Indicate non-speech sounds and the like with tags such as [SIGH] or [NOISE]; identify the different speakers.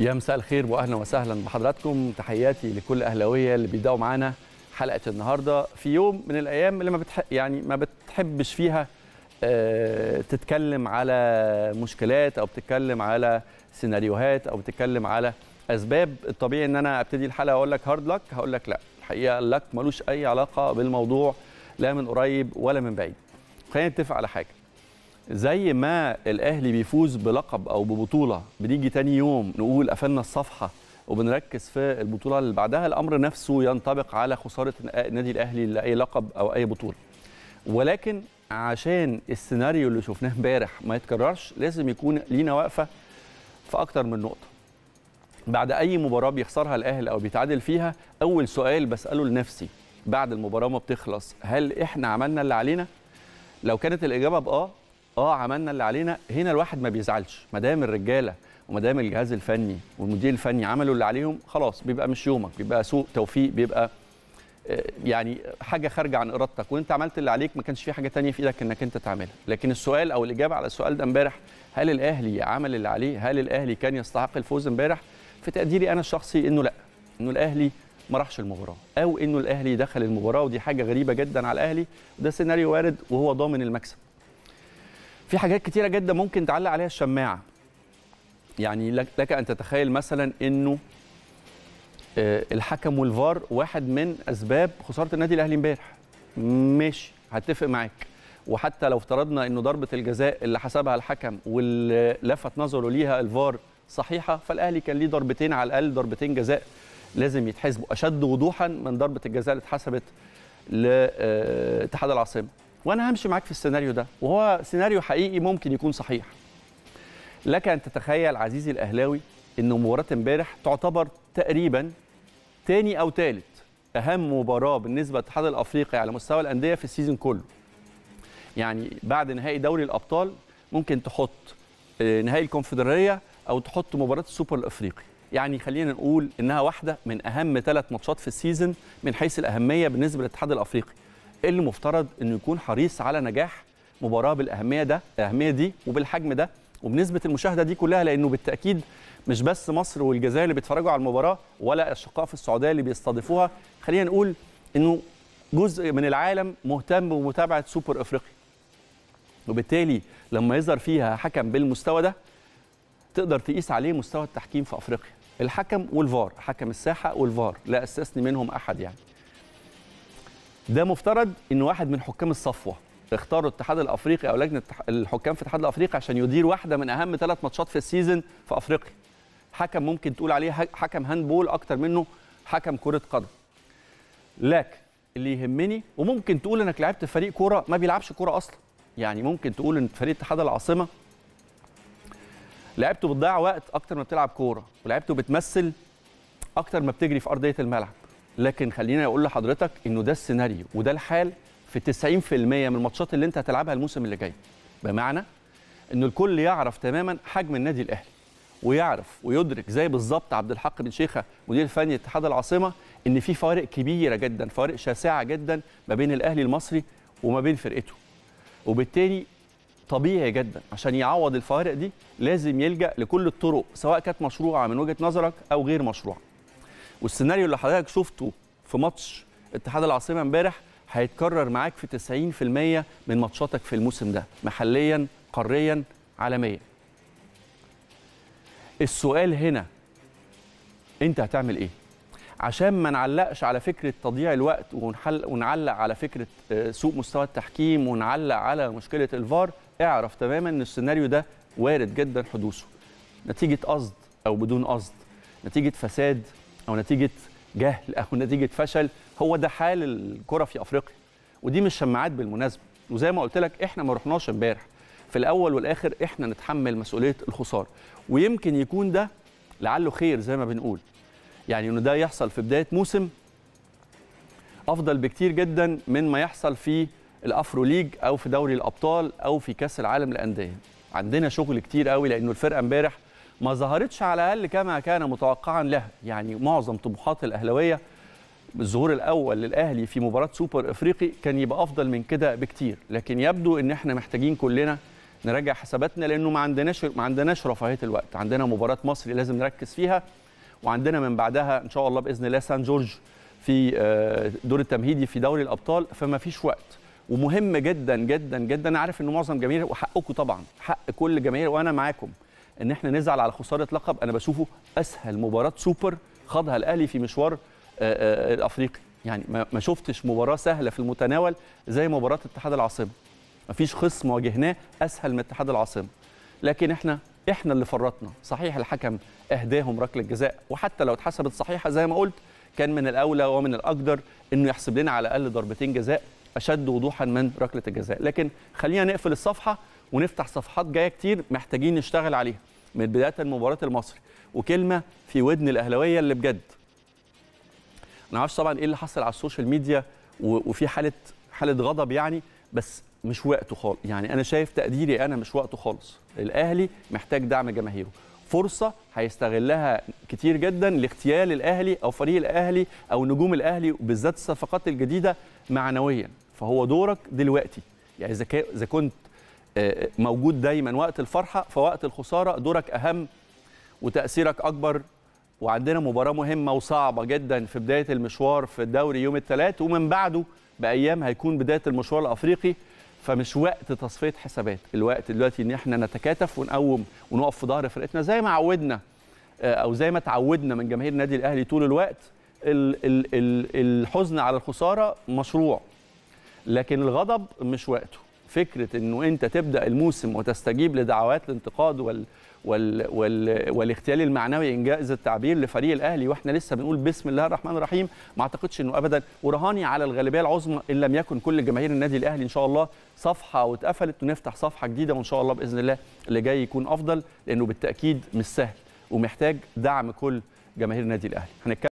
Speaker 1: يا مساء الخير واهلا وسهلا بحضراتكم تحياتي لكل اهلاويه اللي بيبداوا معانا حلقه النهارده في يوم من الايام اللي ما بتحب يعني ما بتحبش فيها آه، تتكلم على مشكلات او بتتكلم على سيناريوهات او بتتكلم على اسباب الطبيعي ان انا ابتدي الحلقه اقول لك هارد لك هقول لك لا الحقيقه لك ملوش اي علاقه بالموضوع لا من قريب ولا من بعيد خلينا نتفق على حاجه زي ما الاهلي بيفوز بلقب او ببطوله بنيجي تاني يوم نقول قفلنا الصفحه وبنركز في البطوله اللي بعدها الامر نفسه ينطبق على خساره النادي الاهلي لاي لقب او اي بطوله ولكن عشان السيناريو اللي شفناه امبارح ما يتكررش لازم يكون لينا وقفه في اكتر من نقطه بعد اي مباراه بيخسرها الاهلي او بيتعادل فيها اول سؤال بساله لنفسي بعد المباراه ما بتخلص هل احنا عملنا اللي علينا لو كانت الاجابه باه اه عملنا اللي علينا هنا الواحد ما بيزعلش ما دام الرجاله وما دام الجهاز الفني والمدير الفني عملوا اللي عليهم خلاص بيبقى مش يومك بيبقى سوء توفيق بيبقى آه، يعني حاجه خارجه عن ارادتك وانت عملت اللي عليك ما كانش في حاجه تانية في ايدك انك انت تعملها لكن السؤال او الاجابه على السؤال ده امبارح هل الاهلي عمل اللي عليه هل الاهلي كان يستحق الفوز امبارح في تقديري انا الشخصي انه لا انه الاهلي ما راحش المباراه او انه الاهلي دخل المباراه ودي حاجه غريبه جدا على الاهلي وده سيناريو وارد وهو ضامن المكسب في حاجات كتيره جدا ممكن تعلق عليها الشماعه يعني لك ان تتخيل مثلا انه آه، الحكم والفار واحد من اسباب خساره النادي الاهلي امبارح ماشي هتفق معاك وحتى لو افترضنا انه ضربه الجزاء اللي حسبها الحكم واللي لفت نظره ليها الفار صحيحه فالاهلي كان ليه ضربتين على الاقل ضربتين جزاء لازم يتحسبوا اشد وضوحا من ضربه الجزاء اللي اتحسبت لاتحاد آه، العاصمه وانا همشي معاك في السيناريو ده وهو سيناريو حقيقي ممكن يكون صحيح لك ان تتخيل عزيزي الاهلاوي ان مباراه امبارح تعتبر تقريبا تاني او ثالث اهم مباراه بالنسبه للاتحاد الافريقي على مستوى الانديه في السيزون كله يعني بعد نهائي دوري الابطال ممكن تحط آه، نهائي الكونفدراليه او تحط مباراه السوبر الافريقي يعني خلينا نقول انها واحده من اهم ثلاث ماتشات في السيزون من حيث الاهميه بالنسبه للاتحاد الافريقي اللي مفترض انه يكون حريص على نجاح مباراه بالاهميه ده الاهميه دي وبالحجم ده وبنسبه المشاهده دي كلها لانه بالتاكيد مش بس مصر والجزائر اللي بيتفرجوا على المباراه ولا الاشقاء في السعوديه اللي بيستضيفوها خلينا نقول انه جزء من العالم مهتم بمتابعه سوبر افريقيا وبالتالي لما يظهر فيها حكم بالمستوى ده تقدر تقيس عليه مستوى التحكيم في افريقيا الحكم والفار حكم الساحه والفار لا استثني منهم احد يعني ده مفترض ان واحد من حكام الصفوه اختاروا الاتحاد الافريقي او لجنه الحكام في الاتحاد الافريقي عشان يدير واحده من اهم ثلاث ماتشات في السيزون في افريقيا حكم ممكن تقول عليه حكم هاندبول اكتر منه حكم كره قدم لكن اللي يهمني وممكن تقول انك لعبت في فريق كوره ما بيلعبش كوره اصلا يعني ممكن تقول ان فريق اتحاد العاصمه لعبته بتضيع وقت اكتر ما بتلعب كوره ولعبته بتمثل اكتر ما بتجري في ارضيه الملعب لكن خليني اقول لحضرتك انه ده السيناريو وده الحال في 90% من الماتشات اللي انت هتلعبها الموسم اللي جاي بمعنى ان الكل يعرف تماما حجم النادي الاهلي ويعرف ويدرك زي بالظبط عبد الحق بن شيخه مدير فني اتحاد العاصمه ان في فوارق كبيره جدا فوارق شاسعه جدا ما بين الاهلي المصري وما بين فرقته وبالتالي طبيعي جدا عشان يعوض الفوارق دي لازم يلجا لكل الطرق سواء كانت مشروعه من وجهه نظرك او غير مشروعه والسيناريو اللي حضرتك شفته في ماتش اتحاد العاصمه امبارح هيتكرر معاك في 90% من ماتشاتك في الموسم ده محليا قاريا عالميا السؤال هنا انت هتعمل ايه عشان ما نعلقش على فكره تضييع الوقت ونحل ونعلق على فكره آه، سوء مستوى التحكيم ونعلق على مشكله الفار اعرف تماما ان السيناريو ده وارد جدا حدوثه نتيجه قصد او بدون قصد نتيجه فساد او نتيجه جهل او [LAUGHS] نتيجه فشل هو ده حال الكره في افريقيا ودي مش شماعات بالمناسبه وزي ما قلت لك احنا ما رحناش امبارح في الاول والاخر احنا نتحمل مسؤوليه الخساره ويمكن يكون ده لعله خير زي ما بنقول يعني انه ده يحصل في بدايه موسم افضل بكتير جدا من ما يحصل في الافرو ليج او في دوري الابطال او في كاس العالم للانديه عندنا شغل كتير قوي لانه الفرقه امبارح ما ظهرتش على الاقل كما كان متوقعا لها يعني معظم طموحات الاهلاويه الظهور الاول للاهلي في مباراه سوبر افريقي كان يبقى افضل من كده بكتير لكن يبدو ان احنا محتاجين كلنا نراجع حساباتنا لانه ما عندناش ما عندناش رفاهيه الوقت عندنا مباراه مصر لازم نركز فيها وعندنا من بعدها ان شاء الله باذن الله سان جورج في آه، دور التمهيدي في دوري الابطال فما فيش وقت ومهم جدا جدا جدا عارف ان معظم جماهير وحقكم طبعا حق كل جماهير وانا معاكم ان احنا نزعل على خساره لقب انا بشوفه اسهل مباراه سوبر خاضها الاهلي في مشوار آه، آه، الافريقي يعني ما شفتش مباراه سهله في المتناول زي مباراه اتحاد العاصمه ما فيش خصم واجهناه اسهل من اتحاد العاصمه لكن احنا احنا اللي فرطنا صحيح الحكم اهداهم ركله جزاء وحتى لو اتحسبت صحيحه زي ما قلت كان من الاولى ومن الاقدر انه يحسب لنا على الاقل ضربتين جزاء اشد وضوحا من ركله الجزاء لكن خلينا نقفل الصفحه ونفتح صفحات جايه كتير محتاجين نشتغل عليها من بدايه مباراه المصري وكلمه في ودن الاهلاويه اللي بجد انا عارف طبعا ايه اللي حصل على السوشيال ميديا وفي حاله حاله غضب يعني بس مش وقته خالص يعني انا شايف تقديري انا مش وقته خالص الاهلي محتاج دعم جماهيره فرصه هيستغلها كتير جدا لاغتيال الاهلي او فريق الاهلي او نجوم الاهلي وبالذات الصفقات الجديده معنويا فهو دورك دلوقتي يعني اذا كنت موجود دايما وقت الفرحه فوقت الخساره دورك اهم وتاثيرك اكبر وعندنا مباراه مهمه وصعبه جدا في بدايه المشوار في الدوري يوم الثلاث ومن بعده بايام هيكون بدايه المشوار الافريقي فمش وقت تصفيه حسابات الوقت دلوقتي ان احنا نتكاتف ونقوم ونقف في ظهر فرقتنا زي ما عودنا آه، او زي ما تعودنا من جماهير النادي الاهلي طول الوقت الحزن على الخساره مشروع لكن الغضب مش وقته فكره انه انت تبدا الموسم وتستجيب لدعوات الانتقاد وال وال وال والاغتيال المعنوي انجاز التعبير لفريق الاهلي واحنا لسه بنقول بسم الله الرحمن الرحيم ما اعتقدش انه ابدا ورهاني على الغالبيه العظمى ان لم يكن كل جماهير النادي الاهلي ان شاء الله صفحه واتقفلت ونفتح صفحه جديده وان شاء الله باذن الله اللي جاي يكون افضل لانه بالتاكيد مش سهل ومحتاج دعم كل جماهير النادي الاهلي